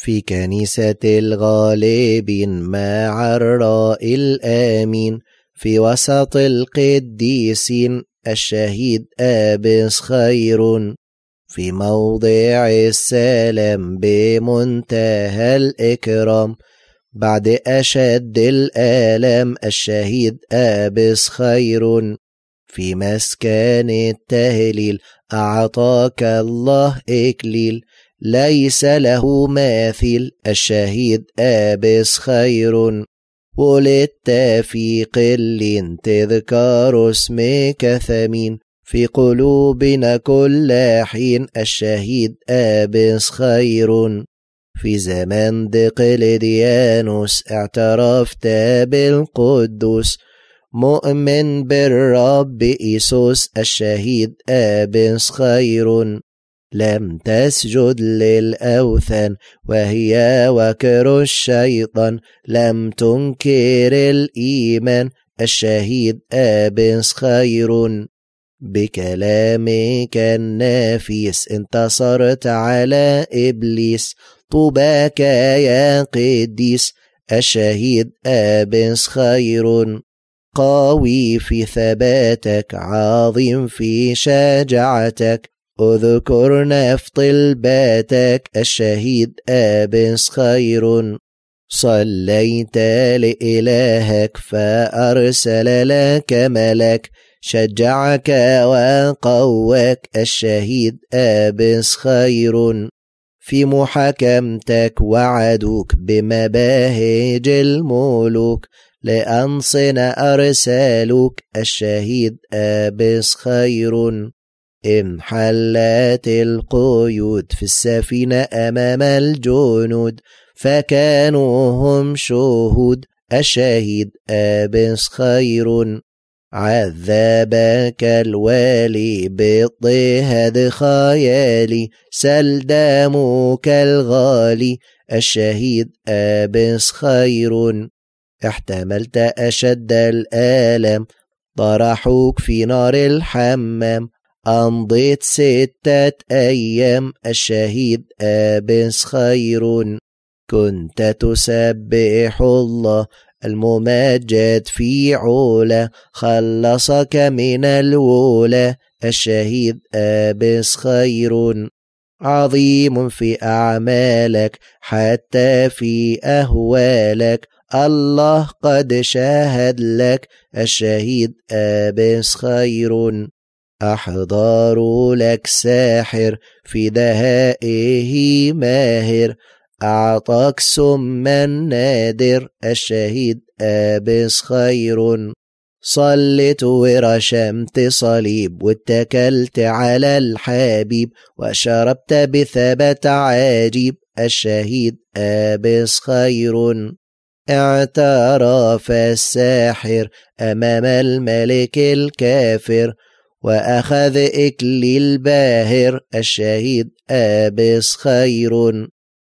في كنيسة الغالب مع الراء الآمين في وسط القديسين الشهيد أبس خير في موضع السلام بمنتهى الإكرام بعد أشد الآلام الشهيد أبس خير في مسكن التهليل أعطاك الله إكليل ليس له ماثل الشهيد آبس خير وللتافيق اللي تذكار اسمك ثمين في قلوبنا كل حين الشهيد آبس خير في زمان دقلديانوس اعترفت بالقدس مؤمن بالرب إيسوس الشهيد آبس خير لم تسجد للأوثان وهي وكر الشيطان لم تنكر الإيمان الشهيد أبس خير بكلامك النفيس انتصرت على إبليس طوباك يا قديس الشهيد أبس خير قوي في ثباتك عظيم في شجاعتك اذكرنا في طلباتك الشهيد أبس خير صليت لإلهك فأرسل لك ملك شجعك وقواك الشهيد أبس خير في محاكمتك وعدوك بمباهج الملوك لأنصن أرسالك الشهيد أبس خير إن حلت القيود في السفينة أمام الجنود فكانوا هم شهود الشهيد أبس خير عذبك الوالي باضطهاد خيالي سل دمك الغالي الشهيد أبس خير احتملت أشد الآلم طرحوك في نار الحمام أمضيت ستة أيام الشهيد أبس خير كنت تسبح الله الممجد في علا خلصك من الولا الشهيد أبس خير عظيم في أعمالك حتى في أهوالك الله قد شاهد لك الشهيد أبس خير أحضار لك ساحر في دهائه ماهر أعطاك سما نادر الشهيد أبس خير صليت ورشمت صليب واتكلت على الحبيب وشربت بثبات عجيب الشهيد أبس خير اعترف الساحر أمام الملك الكافر وأخذ إكل الباهر الشهيد آبس خير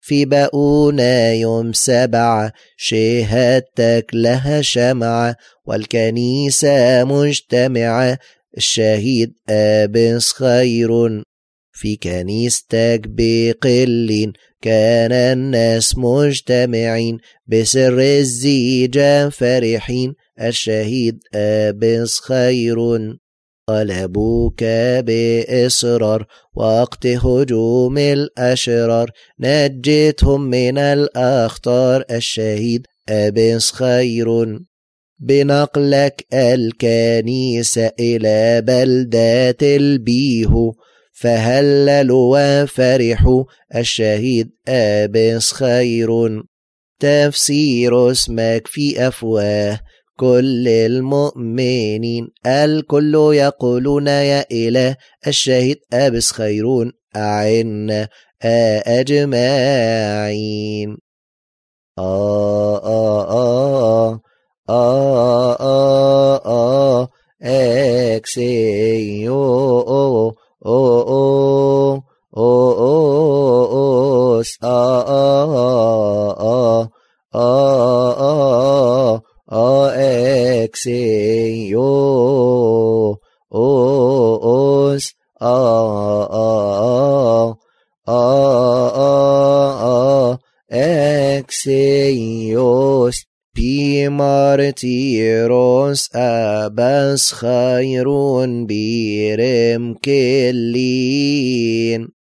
في بؤنا يوم سبعة شهادتك لها شمعة والكنيسة مجتمعة الشهيد آبس خير في كنيستك بقل كان الناس مجتمعين بسر الزيجان فرحين الشهيد آبس خير غلبوك بإصرار وقت هجوم الأشرار نجيتهم من الأخطار الشهيد أبنس خير بنقلك الكنيسة إلى بلدات البيهو فهللوا وفرحوا الشهيد أبنس خير تفسير اسمك في أفواه كل المؤمنين الكل يقولون يا إله الشهيد أبس خيرون أعنا أجمعين آه آه آه آه آه آه أكسي أو أو أو أو أو أو آآ آه، آه، آه، إكسيوس بي مارتيروس اباس خيرون بيرم كلين